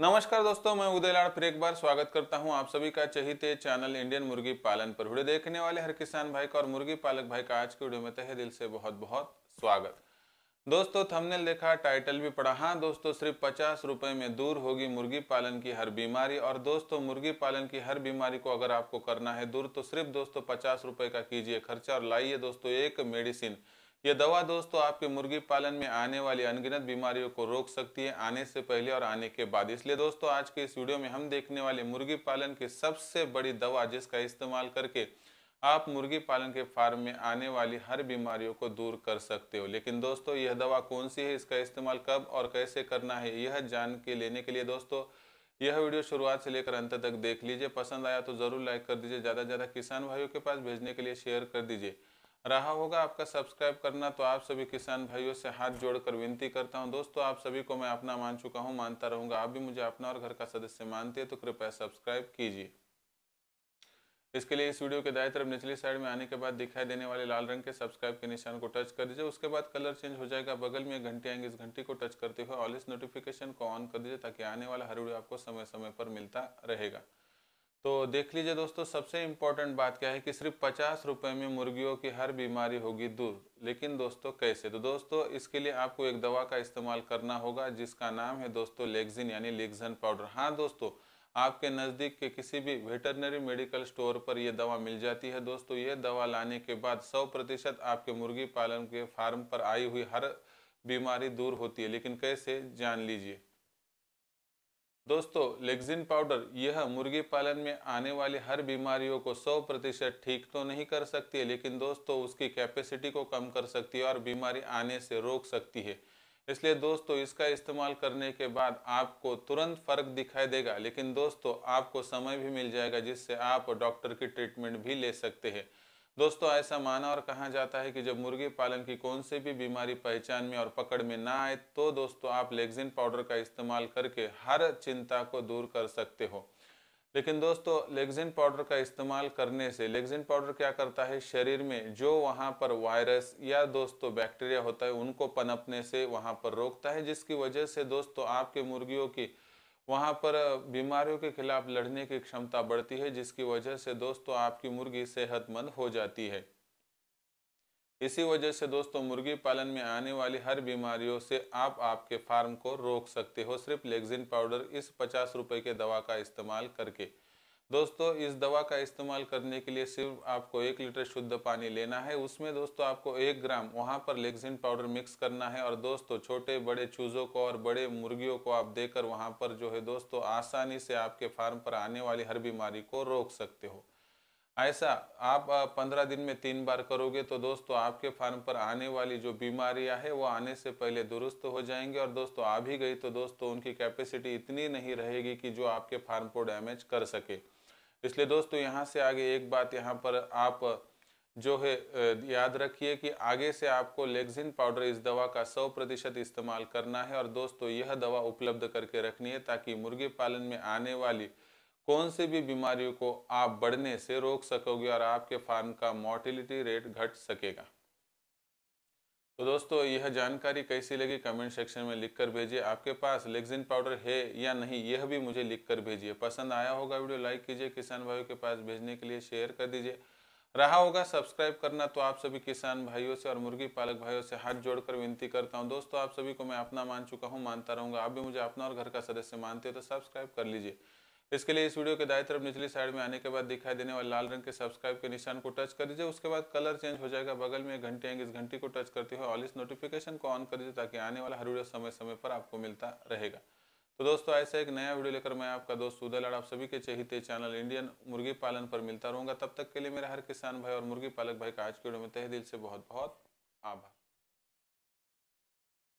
नमस्कार दोस्तों मैं उदय लाड़ फिर एक बार स्वागत करता हूं आप सभी का चहिते चैनल इंडियन मुर्गी पालन पर वीडियो देखने वाले हर किसान भाई का और मुर्गी पालक भाई का आज के वीडियो में तहे दिल से बहुत बहुत स्वागत दोस्तों थंबनेल देखा टाइटल भी पढ़ा हाँ दोस्तों सिर्फ पचास रुपए में दूर होगी मुर्गी पालन की हर बीमारी और दोस्तों मुर्गी पालन की हर बीमारी को अगर आपको करना है दूर तो सिर्फ दोस्तों पचास रुपए का कीजिए खर्चा और लाइए दोस्तों एक मेडिसिन ये दवा दोस्तों आपके मुर्गी पालन में आने वाली अनगिनत बीमारियों को रोक सकती है आने से पहले और आने के बाद इसलिए दोस्तों आज के इस वीडियो में हम देखने वाले मुर्गी पालन की सबसे बड़ी दवा जिसका इस्तेमाल करके आप मुर्गी पालन के फार्म में आने वाली हर बीमारियों को दूर कर सकते हो लेकिन दोस्तों यह दवा कौन सी है इसका इस्तेमाल कब और कैसे करना है यह जान के लेने के लिए दोस्तों यह वीडियो शुरुआत से लेकर अंत तक देख लीजिए पसंद आया तो जरूर लाइक कर दीजिए ज़्यादा से ज़्यादा किसान भाइयों के पास भेजने के लिए शेयर कर दीजिए रहा होगा आपका सब्सक्राइब करना तो आप सभी किसान भाइयों से हाथ जोड़कर विनती करता हूं दोस्तों आप सभी को मैं अपना मान चुका हूं मानता रहूंगा आप भी मुझे अपना और घर का सदस्य मानते हैं तो कृपया सब्सक्राइब कीजिए इसके लिए इस वीडियो के दाएं तरफ निचली साइड में आने के बाद दिखाई देने वाले लाल रंग के सब्सक्राइब के निशान को टच कर दीजिए उसके बाद कलर चेंज हो जाएगा बगल में घंटी आएंगे इस घंटी को टच करते हुए ऑल इस नोटिफिकेशन को ऑन कर दीजिए ताकि आने वाला हर वीडियो आपको समय समय पर मिलता रहेगा तो देख लीजिए दोस्तों सबसे इम्पोर्टेंट बात क्या है कि सिर्फ पचास रुपये में मुर्गियों की हर बीमारी होगी दूर लेकिन दोस्तों कैसे तो दोस्तों इसके लिए आपको एक दवा का इस्तेमाल करना होगा जिसका नाम है दोस्तों लेग्जिन यानी लेग्जन पाउडर हाँ दोस्तों आपके नज़दीक के किसी भी वेटरनरी मेडिकल स्टोर पर यह दवा मिल जाती है दोस्तों ये दवा लाने के बाद सौ प्रतिशत आपके मुर्गी पालन के फार्म पर आई हुई हर बीमारी दूर होती है लेकिन कैसे जान लीजिए दोस्तों लेग्जिन पाउडर यह मुर्गी पालन में आने वाली हर बीमारियों को 100 प्रतिशत ठीक तो नहीं कर सकती है लेकिन दोस्तों उसकी कैपेसिटी को कम कर सकती है और बीमारी आने से रोक सकती है इसलिए दोस्तों इसका इस्तेमाल करने के बाद आपको तुरंत फर्क दिखाई देगा लेकिन दोस्तों आपको समय भी मिल जाएगा जिससे आप डॉक्टर की ट्रीटमेंट भी ले सकते हैं दोस्तों ऐसा माना और कहा जाता है कि जब मुर्गी पालन की कौन सी भी बीमारी पहचान में और पकड़ में ना आए तो दोस्तों आप लेगजिन पाउडर का इस्तेमाल करके हर चिंता को दूर कर सकते हो लेकिन दोस्तों लेगजिन पाउडर का इस्तेमाल करने से लेगजिन पाउडर क्या करता है शरीर में जो वहाँ पर वायरस या दोस्तों बैक्टीरिया होता है उनको पनपने से वहाँ पर रोकता है जिसकी वजह से दोस्तों आपके मुर्गियों की वहाँ पर बीमारियों के खिलाफ लड़ने की क्षमता बढ़ती है जिसकी वजह से दोस्तों आपकी मुर्गी सेहतमंद हो जाती है इसी वजह से दोस्तों मुर्गी पालन में आने वाली हर बीमारियों से आप आपके फार्म को रोक सकते हो सिर्फ लेगजिन पाउडर इस पचास रुपए के दवा का इस्तेमाल करके दोस्तों इस दवा का इस्तेमाल करने के लिए सिर्फ आपको एक लीटर शुद्ध पानी लेना है उसमें दोस्तों आपको एक ग्राम वहाँ पर लेक्सिन पाउडर मिक्स करना है और दोस्तों छोटे बड़े चूज़ों को और बड़े मुर्गियों को आप देकर वहाँ पर जो है दोस्तों आसानी से आपके फार्म पर आने वाली हर बीमारी को रोक सकते हो ऐसा आप पंद्रह दिन में तीन बार करोगे तो दोस्तों आपके फार्म पर आने वाली जो बीमारियां है वो आने से पहले दुरुस्त हो जाएंगे और दोस्तों आ भी गई तो दोस्तों उनकी कैपेसिटी इतनी नहीं रहेगी कि जो आपके फार्म को डैमेज कर सके इसलिए दोस्तों यहाँ से आगे एक बात यहाँ पर आप जो है याद रखिए कि आगे से आपको लेग्जिन पाउडर इस दवा का 100 प्रतिशत इस्तेमाल करना है और दोस्तों यह दवा उपलब्ध करके रखनी है ताकि मुर्गी पालन में आने वाली कौन सी भी बीमारियों को आप बढ़ने से रोक सकोगे और आपके फार्म का मोर्टिलिटी रेट घट सकेगा तो दोस्तों यह जानकारी कैसी लगी कमेंट सेक्शन में लिखकर भेजिए आपके पास लेग्जिन पाउडर है या नहीं यह भी मुझे लिखकर भेजिए पसंद आया होगा वीडियो लाइक कीजिए किसान भाइयों के पास भेजने के लिए शेयर कर दीजिए रहा होगा सब्सक्राइब करना तो आप सभी किसान भाइयों से और मुर्गी पालक भाइयों से हाथ जोड़कर विनती करता हूँ दोस्तों आप सभी को मैं अपना मान चुका हूँ मानता रहूँगा आप भी मुझे अपना और घर का सदस्य मानते हो तो सब्सक्राइब कर लीजिए इसके लिए इस वीडियो के दाएं तरफ निचली साइड में आने के बाद दिखाई देने वाले लाल रंग के सब्सक्राइब के निशान को टच कर दीजिए उसके बाद कलर चेंज हो जाएगा बगल में घंटी आएंगे इस घंटी को टच करते हुए ऑल इस नोटिफिकेशन को ऑन कर दीजिए ताकि आने वाला हर वीडियो समय समय पर आपको मिलता रहेगा तो दोस्तों ऐसा एक नया वीडियो लेकर मैं आपका दोस्त उदय लाड़ आप सभी के चहिते चैनल इंडियन मुर्गी पालन पर मिलता रहूंगा तब तक के लिए मेरा हर किसान भाई और मुर्गी पालक भाई का आज के वीडियो में तह दिल से बहुत बहुत आभार